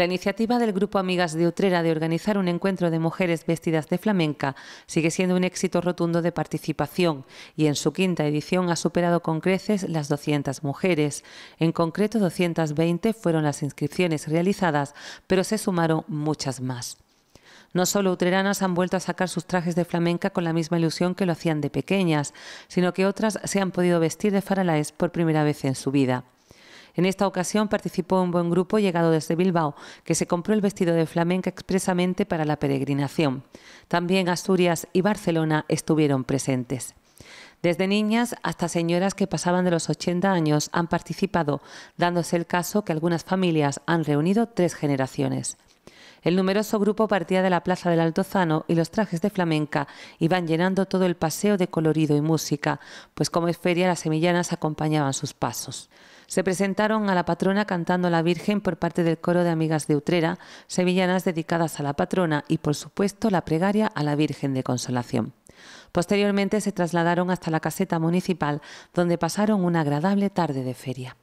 La iniciativa del Grupo Amigas de Utrera de organizar un encuentro de mujeres vestidas de flamenca sigue siendo un éxito rotundo de participación y en su quinta edición ha superado con creces las 200 mujeres. En concreto, 220 fueron las inscripciones realizadas, pero se sumaron muchas más. No solo utreranas han vuelto a sacar sus trajes de flamenca con la misma ilusión que lo hacían de pequeñas, sino que otras se han podido vestir de faralaes por primera vez en su vida. En esta ocasión participó un buen grupo llegado desde Bilbao, que se compró el vestido de flamenca expresamente para la peregrinación. También Asturias y Barcelona estuvieron presentes. Desde niñas hasta señoras que pasaban de los 80 años han participado, dándose el caso que algunas familias han reunido tres generaciones. El numeroso grupo partía de la Plaza del Altozano y los trajes de flamenca iban llenando todo el paseo de colorido y música, pues como es feria las semillanas acompañaban sus pasos. Se presentaron a la patrona cantando la Virgen por parte del coro de amigas de Utrera, semillanas dedicadas a la patrona y por supuesto la pregaria a la Virgen de Consolación. Posteriormente se trasladaron hasta la caseta municipal, donde pasaron una agradable tarde de feria.